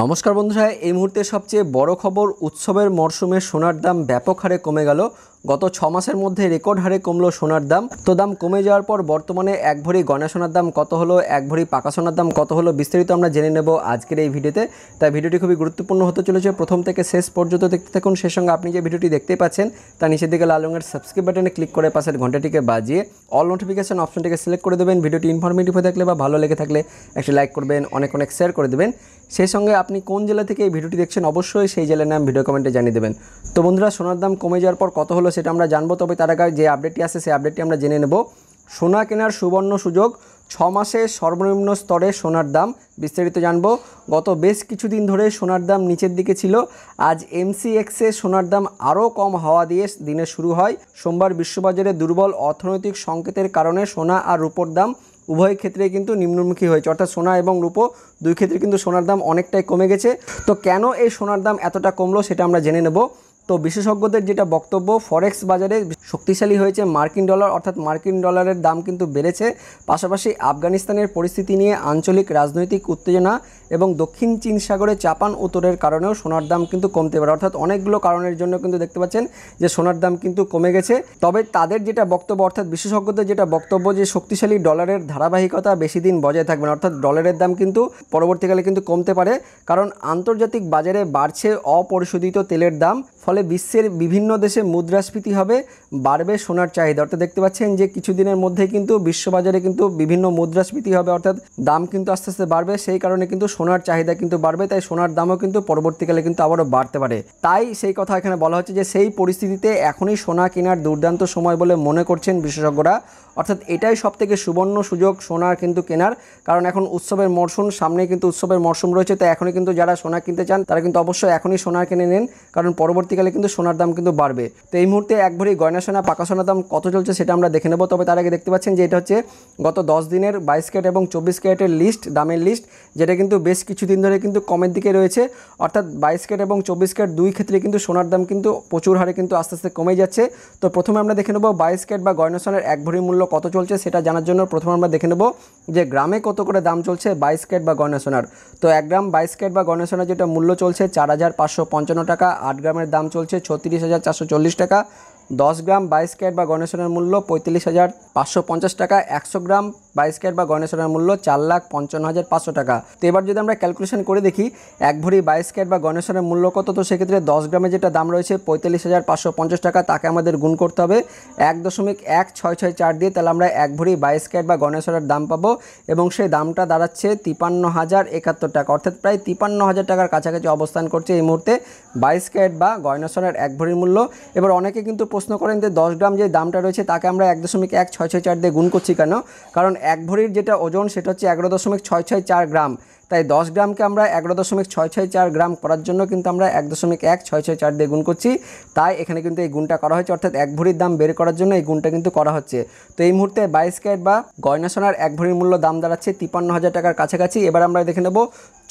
নমস্কার বন্ধুরা এই মুহূর্তে সবচেয়ে বড় খবর উৎসবের মরশুমে সোনার দাম ব্যাপক হারে কমে গেল গত ছ মাসের মধ্যে রেকর্ড হারে কমলো সোনার দাম তো দাম কমে যাওয়ার পর বর্তমানে এক ভরি গয়না সোনার দাম কত হলো এক ভরি পাকা সোনার দাম কত হলো বিস্তারিত আমরা জেনে নেব আজকের এই ভিডিওতে তাই ভিডিওটি খুবই গুরুত্বপূর্ণ হতে চলেছে প্রথম থেকে শেষ পর্যন্ত দেখতে থাকুন সেই সঙ্গে আপনি যে ভিডিওটি দেখতে পাচ্ছেন তা নিচের দিকে লাল রঙের সাবস্ক্রাইব বাটনে ক্লিক করে পাশের ঘন্টাটিকে বাজিয়ে অল নোটিফিকেশন অপশনটিকে সিলেক্ট করে দেবেন ভিডিওটি ইনফরমেটিভ হয়ে থাকলে বা ভালো লেগে থাকলে একটি লাইক করবেন অনেক অনেক শেয়ার করে দেবেন সেই সঙ্গে আপনি কোন জেলা থেকে এই ভিডিওটি দেখছেন অবশ্যই সেই জেলার নাম ভিডিও কমেন্টে জানিয়ে দেবেন তো বন্ধুরা সোনার দাম কমে যাওয়ার পর কত হলো সেটা আমরা জানবো তবে তার আগে যে আপডেটটি আছে সেই আপডেটটি আমরা জেনে নেব সোনা কেনার সুবর্ণ সুযোগ ছ মাসে সর্বনিম্ন স্তরে সোনার দাম বিস্তারিত জানব গত বেশ কিছুদিন ধরে সোনার দাম নিচের দিকে ছিল আজ এমসিএক্সে সোনার দাম আরও কম হওয়া দিয়ে দিনে শুরু হয় সোমবার বিশ্ববাজারে দুর্বল অর্থনৈতিক সংকেতের কারণে সোনা আর রূপোর দাম উভয় ক্ষেত্রে কিন্তু নিম্নমুখী হয়েছে অর্থাৎ সোনা এবং রূপো দুই ক্ষেত্রে কিন্তু সোনার দাম অনেকটাই কমে গেছে তো কেন এই সোনার দাম এতটা কমলো সেটা আমরা জেনে নেব তো বিশেষজ্ঞদের যেটা বক্তব্য ফরেক্স বাজারে শক্তিশালী হয়েছে মার্কিন ডলার অর্থাৎ মার্কিন ডলারের দাম কিন্তু বেড়েছে পাশাপাশি আফগানিস্তানের পরিস্থিতি নিয়ে আঞ্চলিক রাজনৈতিক উত্তেজনা এবং দক্ষিণ চীন সাগরে চাপান উত্তরের কারণেও সোনার দাম কিন্তু কমতে পারে অর্থাৎ অনেকগুলো কারণের জন্য কিন্তু দেখতে পাচ্ছেন যে সোনার দাম কিন্তু কমে গেছে তবে তাদের যেটা বক্তব্য অর্থাৎ বিশেষজ্ঞদের যেটা বক্তব্য যে শক্তিশালী ডলারের ধারাবাহিকতা বেশি দিন বজায় থাকবে না অর্থাৎ ডলারের দাম কিন্তু পরবর্তীকালে কিন্তু কমতে পারে কারণ আন্তর্জাতিক বাজারে বাড়ছে অপরিশোধিত তেলের দাম ফলে ফলে বিশ্বের বিভিন্ন দেশে মুদ্রাস্ফীতি হবে বাড়বে সোনার চাহিদা অর্থাৎ দেখতে পাচ্ছেন যে কিছুদিনের মধ্যে কিন্তু বিশ্ববাজারে কিন্তু বিভিন্ন মুদ্রাস্ফীতি হবে অর্থাৎ দাম কিন্তু আস্তে আস্তে বাড়বে সেই কারণে কিন্তু সোনার চাহিদা কিন্তু বাড়বে তাই সোনার দামও কিন্তু পরবর্তীকালে কিন্তু আবারও বাড়তে পারে তাই সেই কথা এখানে বলা হচ্ছে যে সেই পরিস্থিতিতে এখনই সোনা কেনার দুর্দান্ত সময় বলে মনে করছেন বিশেষজ্ঞরা অর্থাৎ এটাই সব থেকে সুবর্ণ সুযোগ সোনার কিন্তু কেনার কারণ এখন উৎসবের মরশুম সামনে কিন্তু উৎসবের মরশুম রয়েছে তাই এখনই কিন্তু যারা সোনা কিনতে চান তারা কিন্তু অবশ্যই এখনই সোনা কিনে নেন কারণ পরবর্তীকালে গেলে কিন্তু সোনার দাম কিন্তু বাড়বে তো এই মুহূর্তে এক ভরি গয়না সোনা পাকা সোনার দাম কত চলছে সেটা আমরা দেখে নেব তবে তার আগে দেখতে পাচ্ছেন যে এটা হচ্ছে গত দশ দিনের বাইশ ক্যারেট এবং চব্বিশ ক্যারেটের লিস্ট দামের লিস্ট যেটা কিন্তু বেশ কিছুদিন ধরে কিন্তু কমের দিকে রয়েছে অর্থাৎ বাইশ ক্যারেট এবং চব্বিশ ক্যারেট দুই ক্ষেত্রে কিন্তু সোনার দাম কিন্তু প্রচুর হারে কিন্তু আস্তে আস্তে কমে যাচ্ছে তো প্রথমে আমরা দেখে নেবো বাইশ ক্যারেট বা গয়না সোনার এক ভরি মূল্য কত চলছে সেটা জানার জন্য প্রথমে আমরা দেখে নেবো যে গ্রামে কত করে দাম চলছে বাইশ ক্যারেট বা গয়না সোনার তো এক গ্রাম বাইশ ক্যারেট বা গয়না সোনার যেটা মূল্য চলছে চার হাজার পাঁচশো পঞ্চান্ন টাকা আট গ্রামের দাম চলছে ছত্রিশ হাজার চারশো চল্লিশ টাকা দশ গ্রাম বাইশ ক্যারেট বা গণেশনের মূল্য পঁয়ত্রিশ হাজার পাঁচশো পঞ্চাশ টাকা একশো গ্রাম বাইশ ক্যারেট বা গণেশনের মূল্য চার লাখ পঞ্চান্ন হাজার পাঁচশো টাকা তো এবার যদি আমরা ক্যালকুলেশন করে দেখি এক ভরি বাইশ ক্যারেট বা গণেশনের মূল্য কত তো সেক্ষেত্রে দশ গ্রামে যেটা দাম রয়েছে পঁয়তাল্লিশ হাজার পাঁচশো পঞ্চাশ টাকা তাকে আমাদের গুণ করতে হবে এক দশমিক এক ছয় ছয় চার দিয়ে তাহলে আমরা এক ভরি বাইশ ক্যারেট বা গণেশনের দাম পাবো এবং সেই দামটা দাঁড়াচ্ছে তিপান্ন হাজার একাত্তর টাকা অর্থাৎ প্রায় তিপান্ন হাজার টাকার কাছাকাছি অবস্থান করছে এই মুহূর্তে বাইশ ক্যারেট বা গয়নাসনের এক ভরির মূল্য এবার অনেকে কিন্তু প্রশ্ন করেন যে দশ গ্রাম যে দামটা রয়েছে তাকে আমরা এক দশমিক এক ছয় ছয় চার দিয়ে গুণ করছি কেন কারণ এক ভরির যেটা ওজন সেটা হচ্ছে এগারো দশমিক ছয় ছয় চার গ্রাম তাই দশ গ্রামকে আমরা এগারো দশমিক ছয় ছয় চার গ্রাম করার জন্য কিন্তু আমরা এক দশমিক এক ছয় ছয় চার দিয়ে গুণ করছি তাই এখানে কিন্তু এই গুণটা করা হয়েছে অর্থাৎ এক ভরির দাম বের করার জন্য এই গুণটা কিন্তু করা হচ্ছে তো এই মুহূর্তে বাইশ ক্যারেট বা গয়না সোনার এক ভরির মূল্য দাম দাঁড়াচ্ছে তিপ্পান্ন হাজার টাকার কাছাকাছি এবার আমরা দেখে নেব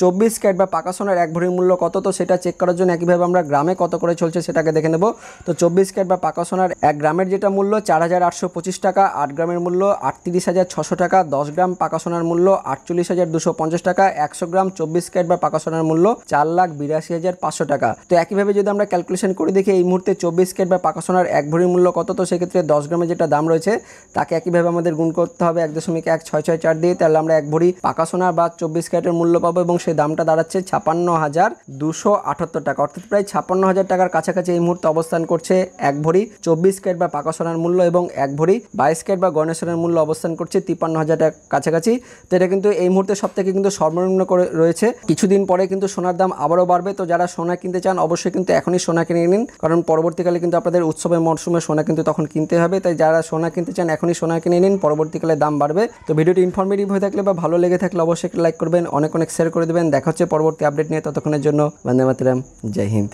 চব্বিশ ক্যারেট বা পাকা সোনার এক ভরির মূল্য কত তো সেটা চেক করার জন্য একইভাবে আমরা গ্রামে কত করে চলছে সেটাকে দেখে নেব তো চব্বিশ ক্যারেট বা পাকা সোনার এক গ্রামের যেটা মূল্য চার হাজার আটশো পঁচিশ টাকা আট গ্রামের মূল্য আটত্রিশ হাজার ছশো টাকা দশ গ্রাম পাকা সোনার মূল্য আটচল্লিশ হাজার দুশো পঞ্চাশ টাকা একশো গ্রাম চব্বিশ ক্যারেট বা পাকা সোনার মূল্য চার লাখ বিরাশি হাজার পাঁচশো টাকা তো একইভাবে যদি আমরা ক্যালকুলেশন করে দেখি এই মুহূর্তে চব্বিশ ক্যারেট বা পাকা সোনার এক ভরির মূল্য কত তো সেক্ষেত্রে দশ গ্রামে যেটা দাম রয়েছে তাকে একইভাবে আমাদের গুণ করতে হবে এক দশমিক এক ছয় ছয় চার দিয়ে তাহলে আমরা এক ভরি পাকা সোনার বা চব্বিশ ক্যারেটের মূল্য পাবো এবং সেই দামটা দাঁড়াচ্ছে ছাপান্ন হাজার দুশো আঠাত্তর টাকা অর্থাৎ প্রায় ছাপান্ন হাজার টাকার কাছাকাছি এই মুহূর্তে অবস্থান করছে এক ভরি চব্বিশ ক্যারেট বা পাকা সোনার মূল্য এবং এক ভরি বাইশ ক্যারেট বা গণেশনের মূল্য অবস্থান করছে তিপ্পান্ন হাজার টাকার কাছাকাছি তো এটা কিন্তু এই মুহূর্তে সব থেকে কিন্তু সর্বনিম্ন ভারসাম্য করে রয়েছে কিছুদিন পরে কিন্তু সোনার দাম আবারও বাড়বে তো যারা সোনা কিনতে চান অবশ্যই কিন্তু এখনই সোনা কিনে নিন কারণ পরবর্তীকালে কিন্তু আপনাদের উৎসবের মরশুমে সোনা কিন্তু তখন কিনতে হবে তাই যারা সোনা কিনতে চান এখনই সোনা কিনে নিন পরবর্তীকালে দাম বাড়বে তো ভিডিওটি ইনফরমেটিভ হয়ে থাকলে বা ভালো লেগে থাকলে অবশ্যই লাইক করবেন অনেক অনেক শেয়ার করে দেবেন দেখা হচ্ছে পরবর্তী আপডেট নিয়ে ততক্ষণের জন্য বন্দে মাতরাম জয় হিন্দ